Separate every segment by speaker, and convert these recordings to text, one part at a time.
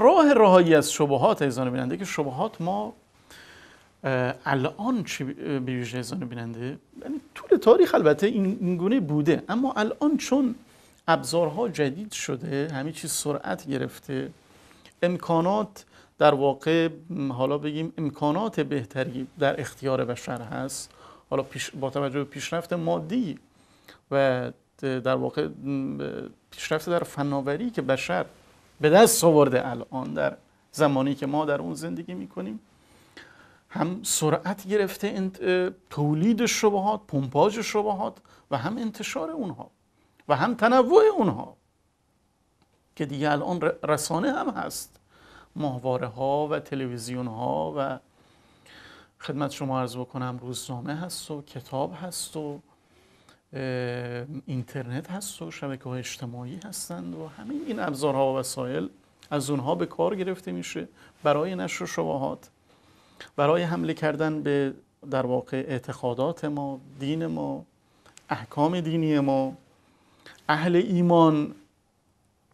Speaker 1: راه رهایی از شبهات ایزان بیننده که شبهات ما الان چی به ویژه ایزان بیننده یعنی طول تاریخ البته این گونه بوده اما الان چون ابزارها جدید شده همه چیز سرعت گرفته امکانات در واقع حالا بگیم امکانات بهتری در اختیار بشر هست حالا پیش با توجه به پیشرفت مادی و در واقع پیشرفت در فناوری که بشر به دست آورده الان در زمانی که ما در اون زندگی میکنیم هم سرعت گرفته تولید شبهات پمپاژ شبهات و هم انتشار اونها و هم تنوع اونها که دیگه الان رسانه هم هست ماهواره ها و تلویزیون ها و خدمت شما عرض بکنم روزنامه هست و کتاب هست و اینترنت هست و شبکه های اجتماعی هستند و همه این ابزارها و وسایل از اونها به کار گرفته میشه برای نشر شبهات برای حمله کردن به در واقع اعتقادات ما دین ما احکام دینی ما اهل ایمان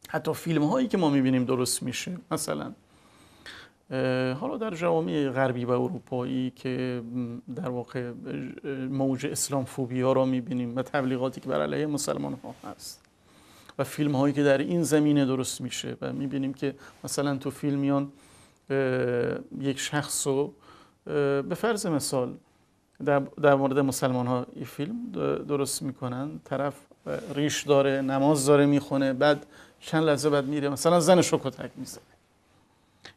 Speaker 1: حتی فیلم هایی که ما میبینیم درست میشه مثلا حالا در جامعه غربی و اروپایی که در واقع موج اسلام فوبیا را میبینیم و تبلیغاتی که بر علیه مسلمان ها هست و فیلم هایی که در این زمینه درست میشه و میبینیم که مثلا تو فیلمیان یک شخص رو به فرض مثال در, مورد مسلمان ها این فیلم درست میکنن طرف ریش داره نماز داره میخونه بعد چند لحظه بعد میره مثلا زن رو کتک میزنه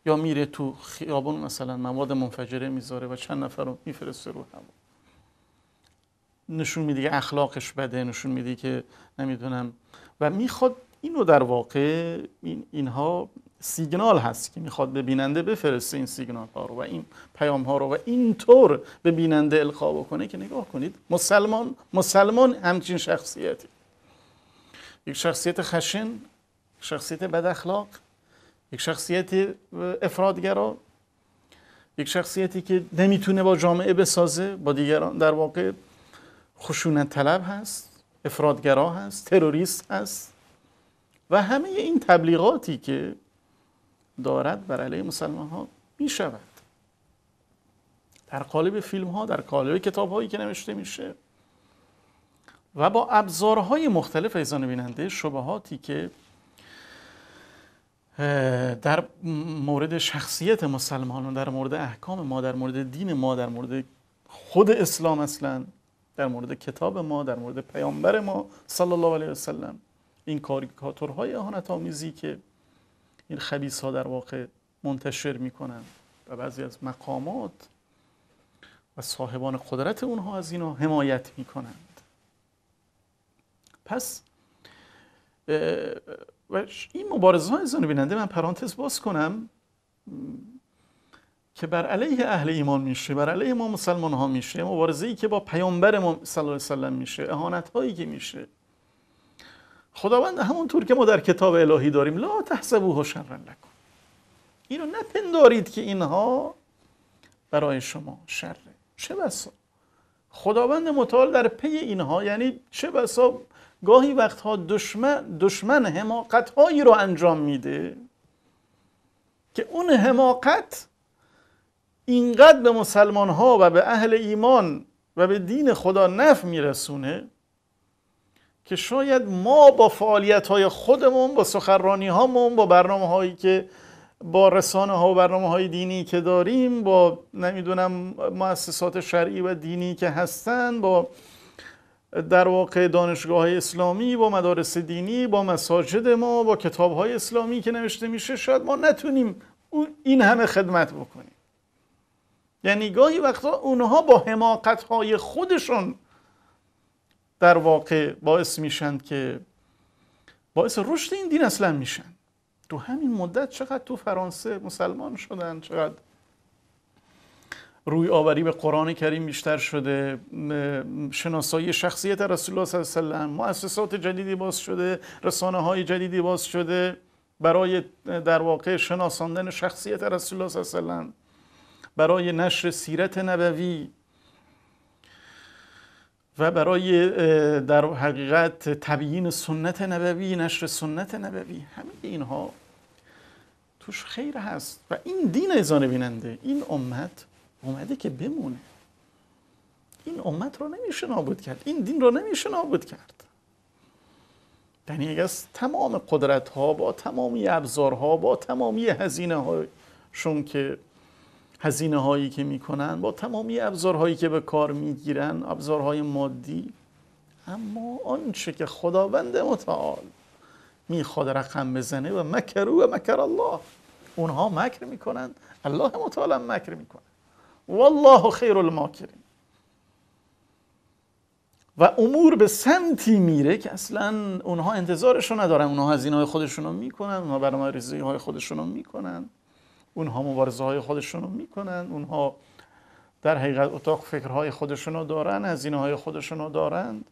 Speaker 1: یا میره تو خیابون مثلا مواد منفجره میذاره و چند نفر رو میفرسته رو هم نشون میده که اخلاقش بده نشون میده که نمیدونم و میخواد اینو در واقع این اینها سیگنال هست که میخواد به بیننده بفرسته این سیگنال ها رو و این پیام ها رو و اینطور به بیننده القا بکنه که نگاه کنید مسلمان مسلمان همچین شخصیتی یک شخصیت خشن شخصیت بد اخلاق یک شخصیت افرادگرا یک شخصیتی که نمیتونه با جامعه بسازه با دیگران در واقع خشونت طلب هست افرادگرا هست تروریست هست و همه این تبلیغاتی که دارد بر علیه مسلمان ها می در قالب فیلم ها در قالب کتاب هایی که نوشته میشه و با ابزارهای مختلف ایزان بیننده شبهاتی که در مورد شخصیت مسلمانان در مورد احکام ما در مورد دین ما در مورد خود اسلام اصلا در مورد کتاب ما در مورد پیامبر ما صلی الله علیه وسلم این کاریکاتورهای اهانت آمیزی که این خبیص ها در واقع منتشر کنند و بعضی از مقامات و صاحبان قدرت اونها از اینا حمایت میکنند پس و این مبارزه های زن بیننده من پرانتز باز کنم که بر علیه اهل ایمان میشه بر علیه ما مسلمان ها میشه مبارزه ای که با پیامبر ما صلی الله علیه وسلم میشه اهانت هایی که میشه خداوند همونطور که ما در کتاب الهی داریم لا تحسبوه شرا لکم اینو نپندارید که اینها برای شما شره چه خداوند متعال در پی اینها یعنی چه بسا گاهی وقتها دشمن, دشمن حماقت رو انجام میده که اون حماقت اینقدر به مسلمان ها و به اهل ایمان و به دین خدا نف میرسونه که شاید ما با فعالیت های خودمون با سخرانی هامون با برنامه هایی که با رسانه ها و برنامه های دینی که داریم با نمیدونم مؤسسات شرعی و دینی که هستن با در واقع دانشگاه های اسلامی با مدارس دینی با مساجد ما با کتاب های اسلامی که نوشته میشه شاید ما نتونیم این همه خدمت بکنیم یعنی گاهی وقتا اونها با حماقت های خودشون در واقع باعث میشن که باعث رشد این دین اصلا میشن تو همین مدت چقدر تو فرانسه مسلمان شدن چقدر روی آوری به قرآن کریم بیشتر شده شناسایی شخصیت رسول الله صلی الله علیه و مؤسسات جدیدی باز شده رسانه های جدیدی باز شده برای در واقع شناساندن شخصیت رسول الله صلی الله علیه و برای نشر سیرت نبوی و برای در حقیقت تبیین سنت نبوی نشر سنت نبوی همه اینها توش خیر هست و این دین ازانه بیننده این امت اومده که بمونه این امت رو نمیشه نابود کرد این دین رو نمیشه نابود کرد یعنی از تمام قدرت ها با تمامی ابزارها با تمامی هزینه هایشون که هزینه هایی که میکنن با تمامی ابزارهایی که به کار میگیرن ابزارهای مادی اما آنچه که خداوند متعال میخواد رقم بزنه و مکرو و مکر الله اونها مکر میکنن الله متعالم مکر میکنه والله خیر الماکرین و امور به سمتی میره که اصلا اونها انتظارشو ندارن اونها هزینه های خودشون رو میکنن اونها برنامه ریزی های خودشون رو میکنن اونها مبارزه های خودشون رو میکنن اونها در حقیقت اتاق فکرهای خودشون رو دارن هزینه های خودشون رو دارند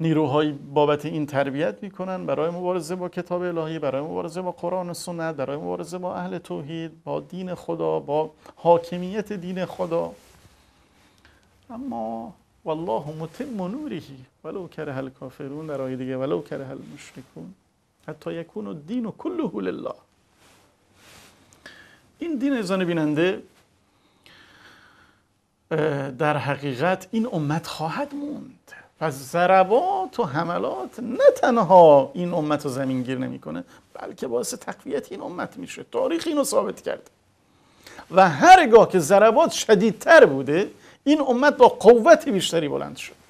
Speaker 1: نیروهای بابت این تربیت میکنن برای مبارزه با کتاب الهی برای مبارزه با قرآن و سنت برای مبارزه با اهل توحید با دین خدا با حاکمیت دین خدا اما والله متم نوره ولو کره الکافرون در آیه دیگه ولو کره المشرکون حتی یکون و کله لله این دین ازان بیننده در حقیقت این امت خواهد موند پس ضربات و حملات نه تنها این امت رو زمین زمینگیر نمیکنه بلکه باعث تقویت این امت میشه تاریخ اینو ثابت کرده و هرگاه که ضربات شدیدتر بوده این امت با قوت بیشتری بلند شد